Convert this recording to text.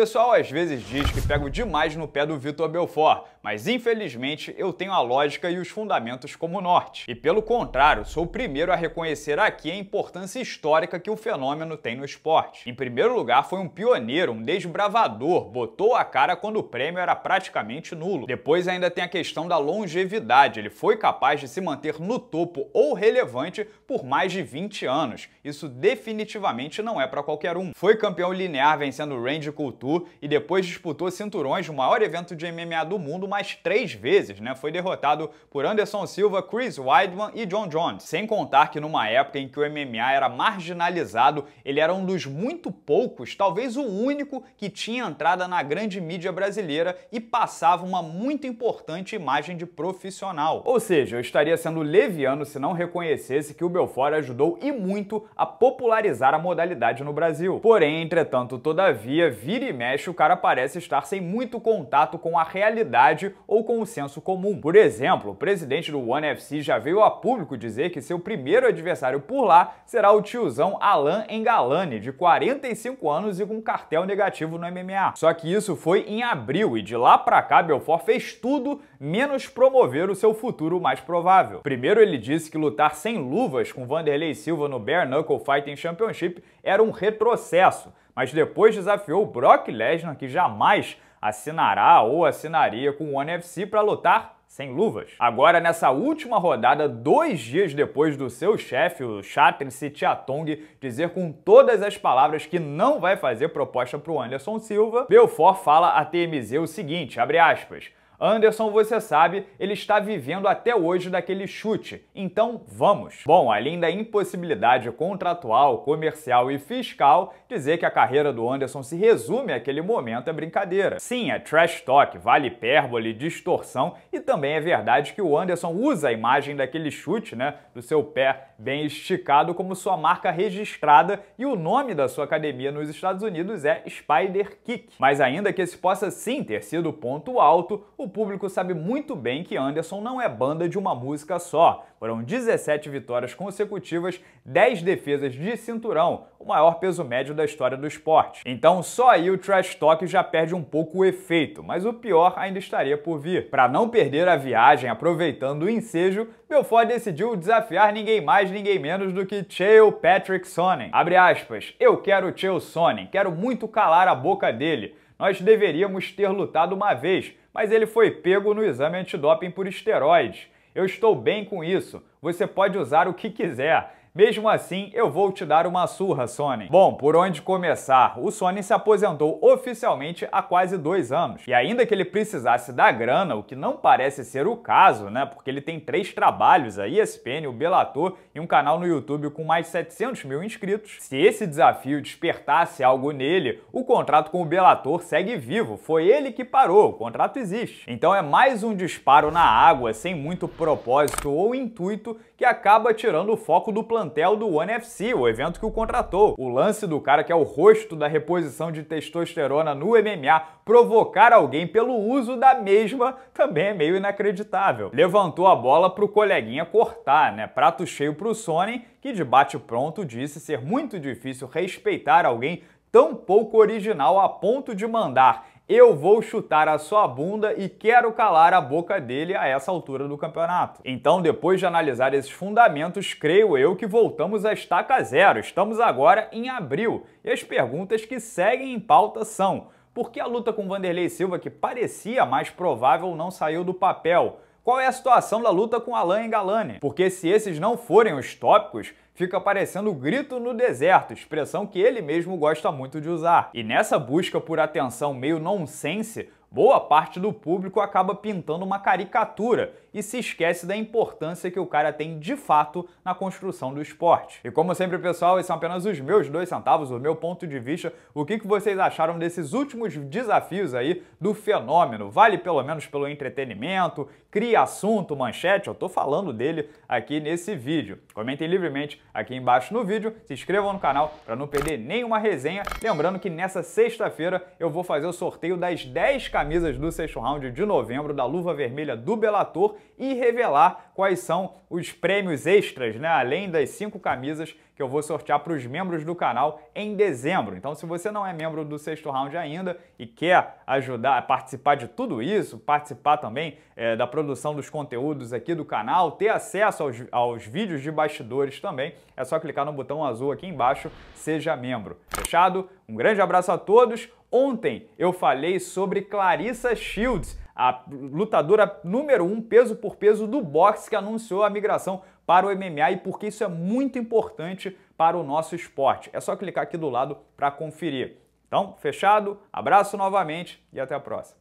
pessoal às vezes diz que pego demais no pé do Vitor Belfort, mas infelizmente eu tenho a lógica e os fundamentos como norte. E pelo contrário, sou o primeiro a reconhecer aqui a importância histórica que o fenômeno tem no esporte. Em primeiro lugar, foi um pioneiro, um desbravador, botou a cara quando o prêmio era praticamente nulo. Depois ainda tem a questão da longevidade, ele foi capaz de se manter no topo ou relevante por mais de 20 anos. Isso definitivamente não é para qualquer um. Foi campeão linear vencendo o Range Couture e depois disputou cinturões no maior evento de MMA do mundo mais três vezes, né? Foi derrotado por Anderson Silva, Chris Weidman e John Jones. Sem contar que numa época em que o MMA era marginalizado, ele era um dos muito poucos, talvez o único, que tinha entrada na grande mídia brasileira e passava uma muito importante imagem de profissional. Ou seja, eu estaria sendo leviano se não reconhecesse que o Belfort ajudou e muito a popularizar a modalidade no Brasil. Porém, entretanto, todavia, vira e mexe, o cara parece estar sem muito contato com a realidade ou com o senso comum. Por exemplo, o presidente do One FC já veio a público dizer que seu primeiro adversário por lá será o tiozão Alan Engalani, de 45 anos e com cartel negativo no MMA. Só que isso foi em abril e de lá pra cá Belfort fez tudo menos promover o seu futuro mais provável. Primeiro ele disse que lutar sem luvas com Vanderlei Silva no Bare Knuckle Fighting Championship era um retrocesso, mas depois desafiou Brock Lesnar, que jamais assinará ou assinaria com o One FC para lutar sem luvas. Agora, nessa última rodada, dois dias depois do seu chefe, o Chatten Sitiatong, dizer com todas as palavras que não vai fazer proposta para o Anderson Silva, Belfort fala à TMZ o seguinte, abre aspas, Anderson, você sabe, ele está vivendo até hoje daquele chute, então vamos! Bom, além da impossibilidade contratual, comercial e fiscal, dizer que a carreira do Anderson se resume àquele momento é brincadeira. Sim, é trash talk, vale hipérbole, distorção e também é verdade que o Anderson usa a imagem daquele chute, né, do seu pé bem esticado como sua marca registrada e o nome da sua academia nos Estados Unidos é Spider Kick. Mas ainda que esse possa sim ter sido ponto alto, o público sabe muito bem que Anderson não é banda de uma música só. Foram 17 vitórias consecutivas, 10 defesas de cinturão, o maior peso médio da história do esporte. Então só aí o trash talk já perde um pouco o efeito, mas o pior ainda estaria por vir. Para não perder a viagem, aproveitando o ensejo, Belfort decidiu desafiar ninguém mais, ninguém menos do que Chael Patrick Sonnen. Abre aspas, eu quero Chael Sonnen, quero muito calar a boca dele. Nós deveríamos ter lutado uma vez, mas ele foi pego no exame antidoping por esteroides. Eu estou bem com isso. Você pode usar o que quiser. Mesmo assim, eu vou te dar uma surra, Sony. Bom, por onde começar? O Sony se aposentou oficialmente há quase dois anos. E ainda que ele precisasse da grana, o que não parece ser o caso, né? Porque ele tem três trabalhos, a ESPN, o Belator e um canal no YouTube com mais de 700 mil inscritos. Se esse desafio despertasse algo nele, o contrato com o Belator segue vivo. Foi ele que parou, o contrato existe. Então é mais um disparo na água, sem muito propósito ou intuito, que acaba tirando o foco do plano plantel do One FC, o evento que o contratou. O lance do cara que é o rosto da reposição de testosterona no MMA provocar alguém pelo uso da mesma também é meio inacreditável. Levantou a bola pro coleguinha cortar, né? Prato cheio pro Sony, que de bate pronto disse ser muito difícil respeitar alguém tão pouco original a ponto de mandar eu vou chutar a sua bunda e quero calar a boca dele a essa altura do campeonato. Então, depois de analisar esses fundamentos, creio eu que voltamos à estaca zero. Estamos agora em abril e as perguntas que seguem em pauta são: por que a luta com Vanderlei Silva, que parecia mais provável, não saiu do papel? qual é a situação da luta com Alain e Galani, porque se esses não forem os tópicos, fica parecendo grito no deserto, expressão que ele mesmo gosta muito de usar. E nessa busca por atenção meio nonsense, boa parte do público acaba pintando uma caricatura e se esquece da importância que o cara tem de fato na construção do esporte. E como sempre, pessoal, esses são apenas os meus dois centavos, o meu ponto de vista, o que vocês acharam desses últimos desafios aí do fenômeno? Vale pelo menos pelo entretenimento? cria assunto, manchete, eu tô falando dele aqui nesse vídeo. Comentem livremente aqui embaixo no vídeo, se inscrevam no canal para não perder nenhuma resenha. Lembrando que nessa sexta-feira eu vou fazer o sorteio das 10 camisas do sexto round de novembro da Luva Vermelha do Belator e revelar quais são os prêmios extras, né? Além das cinco camisas que eu vou sortear para os membros do canal em dezembro. Então, se você não é membro do sexto round ainda e quer ajudar a participar de tudo isso, participar também é, da produção dos conteúdos aqui do canal, ter acesso aos, aos vídeos de bastidores também, é só clicar no botão azul aqui embaixo, seja membro. Fechado? Um grande abraço a todos. Ontem eu falei sobre Clarissa Shields, a lutadora número um peso por peso do boxe que anunciou a migração para o MMA e porque isso é muito importante para o nosso esporte. É só clicar aqui do lado para conferir. Então, fechado, abraço novamente e até a próxima.